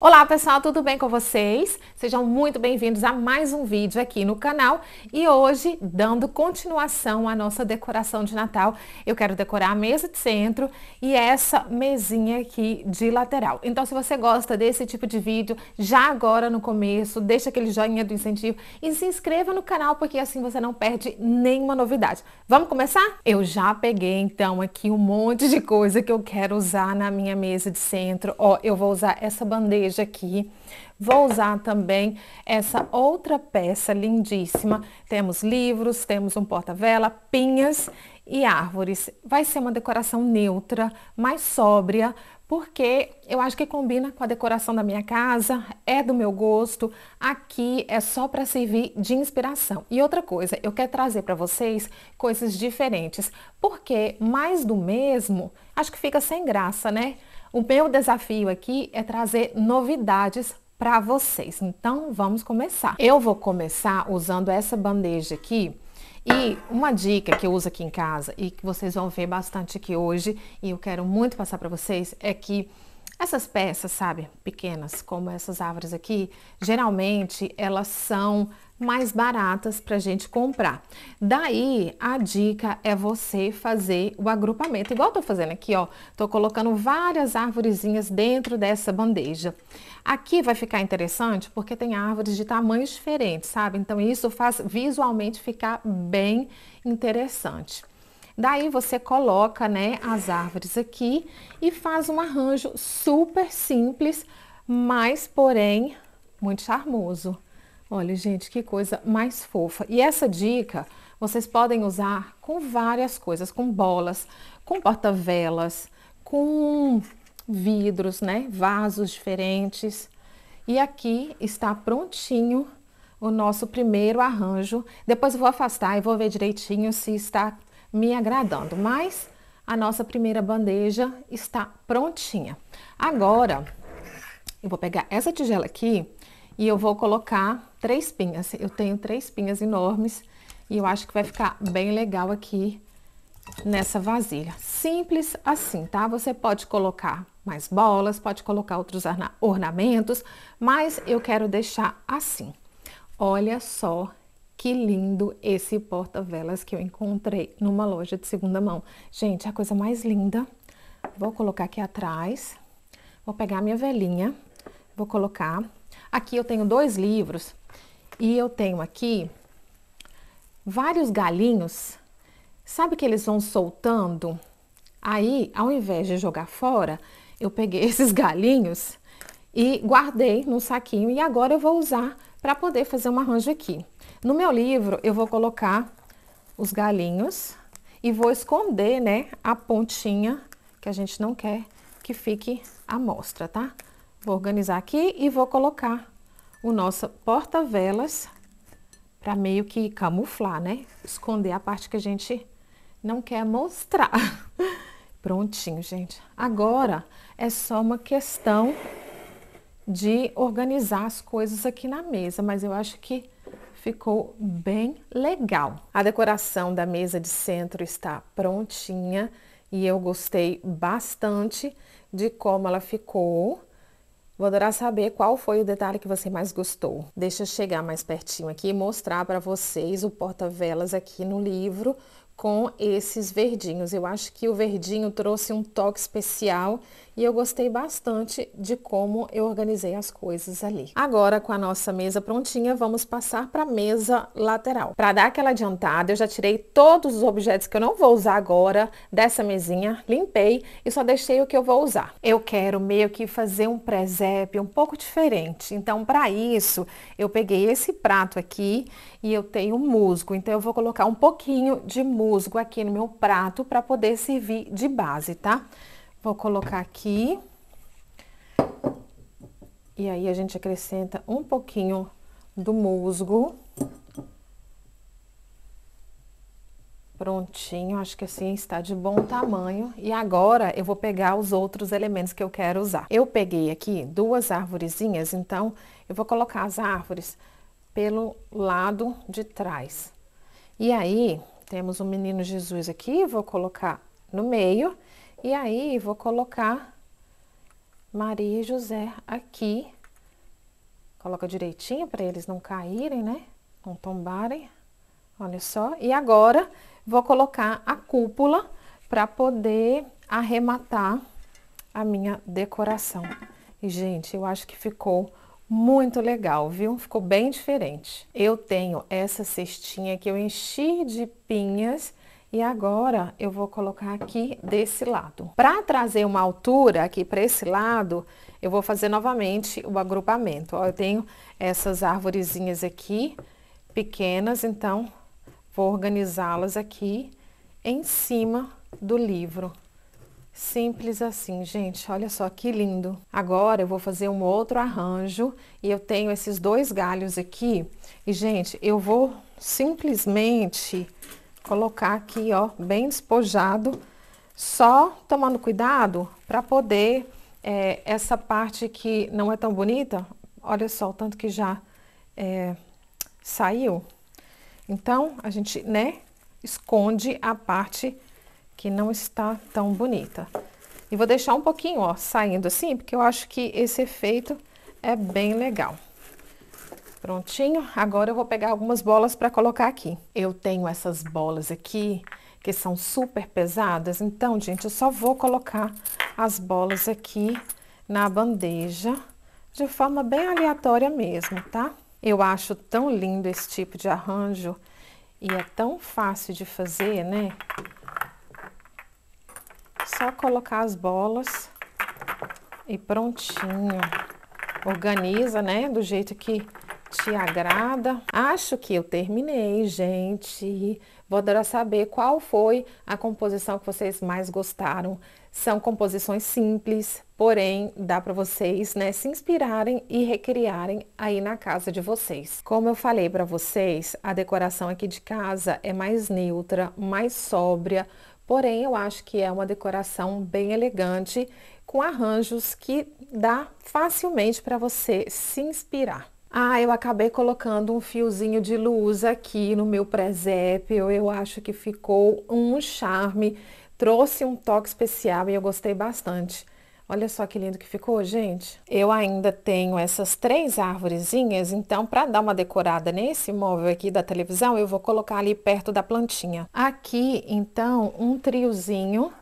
Olá pessoal, tudo bem com vocês? Sejam muito bem-vindos a mais um vídeo aqui no canal e hoje, dando continuação à nossa decoração de Natal, eu quero decorar a mesa de centro e essa mesinha aqui de lateral. Então, se você gosta desse tipo de vídeo, já agora no começo, deixa aquele joinha do incentivo e se inscreva no canal, porque assim você não perde nenhuma novidade. Vamos começar? Eu já peguei, então, aqui um monte de coisa que eu quero usar na minha mesa de centro. Ó, eu vou usar essa bandeira aqui. Vou usar também essa outra peça lindíssima. Temos livros, temos um porta-vela, pinhas e árvores. Vai ser uma decoração neutra, mais sóbria, porque eu acho que combina com a decoração da minha casa, é do meu gosto. Aqui é só para servir de inspiração. E outra coisa, eu quero trazer para vocês coisas diferentes, porque mais do mesmo, acho que fica sem graça, né? O meu desafio aqui é trazer novidades para vocês. Então, vamos começar. Eu vou começar usando essa bandeja aqui. E uma dica que eu uso aqui em casa e que vocês vão ver bastante aqui hoje, e eu quero muito passar para vocês, é que essas peças, sabe, pequenas, como essas árvores aqui, geralmente elas são mais baratas para a gente comprar. Daí, a dica é você fazer o agrupamento, igual eu tô fazendo aqui, ó. Tô colocando várias árvorezinhas dentro dessa bandeja. Aqui vai ficar interessante porque tem árvores de tamanhos diferentes, sabe? Então, isso faz visualmente ficar bem interessante. Daí você coloca, né, as árvores aqui e faz um arranjo super simples, mas porém muito charmoso. Olha, gente, que coisa mais fofa. E essa dica vocês podem usar com várias coisas, com bolas, com porta-velas, com vidros, né, vasos diferentes. E aqui está prontinho o nosso primeiro arranjo. Depois eu vou afastar e vou ver direitinho se está me agradando. Mas a nossa primeira bandeja está prontinha. Agora, eu vou pegar essa tigela aqui e eu vou colocar três pinhas. Eu tenho três pinhas enormes e eu acho que vai ficar bem legal aqui nessa vasilha. Simples assim, tá? Você pode colocar mais bolas, pode colocar outros ornamentos, mas eu quero deixar assim. Olha só que lindo esse porta-velas que eu encontrei numa loja de segunda mão. Gente, a coisa mais linda. Vou colocar aqui atrás. Vou pegar minha velinha, Vou colocar. Aqui eu tenho dois livros. E eu tenho aqui vários galinhos. Sabe que eles vão soltando? Aí, ao invés de jogar fora, eu peguei esses galinhos e guardei num saquinho. E agora eu vou usar para poder fazer um arranjo aqui. No meu livro, eu vou colocar os galinhos e vou esconder, né, a pontinha que a gente não quer que fique à mostra, tá? Vou organizar aqui e vou colocar o nosso porta-velas para meio que camuflar, né? Esconder a parte que a gente não quer mostrar. Prontinho, gente. Agora é só uma questão de organizar as coisas aqui na mesa, mas eu acho que ficou bem legal. A decoração da mesa de centro está prontinha e eu gostei bastante de como ela ficou. Vou adorar saber qual foi o detalhe que você mais gostou. Deixa eu chegar mais pertinho aqui e mostrar para vocês o porta-velas aqui no livro, com esses verdinhos. Eu acho que o verdinho trouxe um toque especial e eu gostei bastante de como eu organizei as coisas ali. Agora, com a nossa mesa prontinha, vamos passar para a mesa lateral. Para dar aquela adiantada, eu já tirei todos os objetos que eu não vou usar agora dessa mesinha, limpei e só deixei o que eu vou usar. Eu quero meio que fazer um presépio um pouco diferente. Então, para isso, eu peguei esse prato aqui e eu tenho musgo. Então, eu vou colocar um pouquinho de musgo musgo aqui no meu prato para poder servir de base, tá? Vou colocar aqui. E aí, a gente acrescenta um pouquinho do musgo. Prontinho, acho que assim está de bom tamanho. E agora eu vou pegar os outros elementos que eu quero usar. Eu peguei aqui duas árvorezinhas, então eu vou colocar as árvores pelo lado de trás. E aí, temos o um menino Jesus aqui, vou colocar no meio. E aí, vou colocar Maria e José aqui. Coloca direitinho para eles não caírem, né? Não tombarem. Olha só. E agora, vou colocar a cúpula para poder arrematar a minha decoração. E, gente, eu acho que ficou muito legal, viu? Ficou bem diferente. Eu tenho essa cestinha que eu enchi de pinhas e agora eu vou colocar aqui desse lado. Para trazer uma altura aqui para esse lado, eu vou fazer novamente o agrupamento. Ó, eu tenho essas árvorezinhas aqui, pequenas, então vou organizá-las aqui em cima do livro. Simples assim, gente. Olha só que lindo. Agora eu vou fazer um outro arranjo e eu tenho esses dois galhos aqui. E, gente, eu vou simplesmente colocar aqui, ó, bem despojado, só tomando cuidado para poder é, essa parte que não é tão bonita. Olha só o tanto que já é, saiu. Então, a gente, né, esconde a parte que não está tão bonita. E vou deixar um pouquinho, ó, saindo assim, porque eu acho que esse efeito é bem legal. Prontinho, agora eu vou pegar algumas bolas para colocar aqui. Eu tenho essas bolas aqui, que são super pesadas, então, gente, eu só vou colocar as bolas aqui na bandeja, de forma bem aleatória mesmo, tá? Eu acho tão lindo esse tipo de arranjo, e é tão fácil de fazer, né? só colocar as bolas e prontinho. Organiza, né, do jeito que te agrada. Acho que eu terminei, gente. Vou adorar saber qual foi a composição que vocês mais gostaram. São composições simples, porém dá para vocês, né, se inspirarem e recriarem aí na casa de vocês. Como eu falei para vocês, a decoração aqui de casa é mais neutra, mais sóbria, Porém, eu acho que é uma decoração bem elegante, com arranjos que dá facilmente para você se inspirar. Ah, eu acabei colocando um fiozinho de luz aqui no meu presépio, eu acho que ficou um charme, trouxe um toque especial e eu gostei bastante. Olha só que lindo que ficou, gente. Eu ainda tenho essas três árvorezinhas, então para dar uma decorada nesse móvel aqui da televisão, eu vou colocar ali perto da plantinha. Aqui, então, um triozinho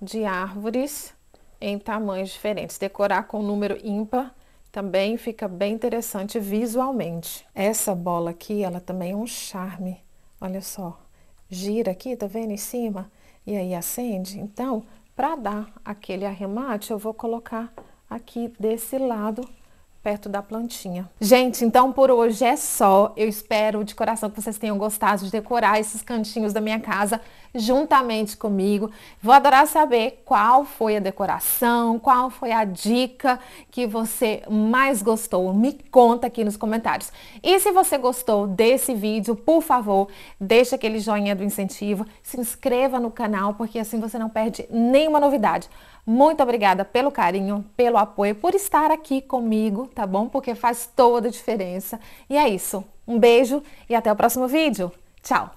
de árvores em tamanhos diferentes. Decorar com número ímpar também fica bem interessante visualmente. Essa bola aqui, ela também é um charme. Olha só, gira aqui, tá vendo em cima? E aí acende. Então, para dar aquele arremate, eu vou colocar aqui desse lado perto da plantinha. Gente, então por hoje é só. Eu espero de coração que vocês tenham gostado de decorar esses cantinhos da minha casa juntamente comigo. Vou adorar saber qual foi a decoração, qual foi a dica que você mais gostou. Me conta aqui nos comentários. E se você gostou desse vídeo, por favor, deixa aquele joinha do incentivo, se inscreva no canal, porque assim você não perde nenhuma novidade. Muito obrigada pelo carinho, pelo apoio, por estar aqui comigo tá bom? Porque faz toda a diferença. E é isso. Um beijo e até o próximo vídeo. Tchau!